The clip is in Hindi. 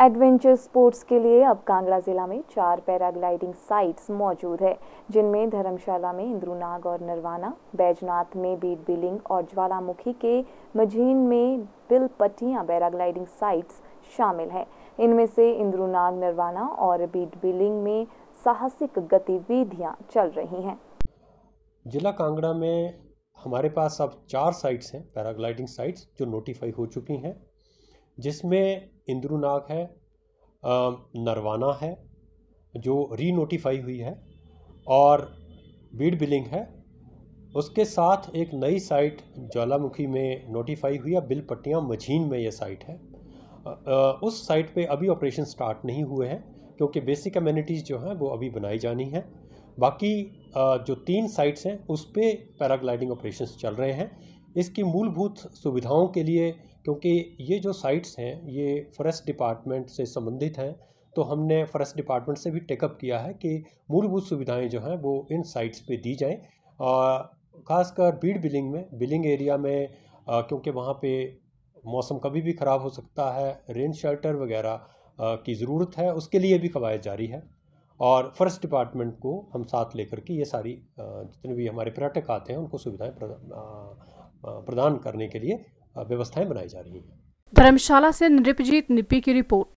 एडवेंचर स्पोर्ट्स के लिए अब कांगड़ा जिला में चार पैराग्लाइडिंग साइट्स मौजूद है जिनमें धर्मशाला में इंद्रुनाग और नरवाना बैजनाथ में बीट बिलिंग और ज्वालामुखी के मझीन में बिल पैराग्लाइडिंग साइट्स शामिल हैं इनमें से इंद्रुनाग नरवाना और बीट बिलिंग में साहसिक गतिविधियाँ चल रही हैं जिला कांगड़ा में हमारे पास अब चार साइट्स हैं पैराग्लाइडिंग साइट्स जो नोटिफाई हो चुकी हैं जिसमें इंद्रुनाग है नरवाना है जो री नोटिफाई हुई है और बीड बिलिंग है उसके साथ एक नई साइट ज्वालामुखी में नोटिफाई हुई है बिलपट्टियाँ मझीन में यह साइट है उस साइट पे अभी ऑपरेशन स्टार्ट नहीं हुए हैं क्योंकि बेसिक अम्यूनिटीज़ जो हैं वो अभी बनाई जानी हैं बाकी जो तीन साइट्स हैं उस पर पैराग्लाइडिंग ऑपरेशन चल रहे हैं इसकी मूलभूत सुविधाओं के लिए क्योंकि ये जो साइट्स हैं ये फॉरेस्ट डिपार्टमेंट से संबंधित हैं तो हमने फॉरेस्ट डिपार्टमेंट से भी टेकअप किया है कि मूलभूत सुविधाएं जो हैं वो इन साइट्स पे दी जाएं खासकर बीड़ बिलिंग में बिलिंग एरिया में क्योंकि वहाँ पे मौसम कभी भी ख़राब हो सकता है रेन शेल्टर वगैरह की ज़रूरत है उसके लिए भी कवायद जारी है और फॉरेस्ट डिपार्टमेंट को हम साथ लेकर के ये सारी जितने भी हमारे पर्यटक आते हैं उनको सुविधाएं प्रदान करने के लिए व्यवस्थाएं बनाई जा रही हैं धर्मशाला से नृपजीत निपी की रिपोर्ट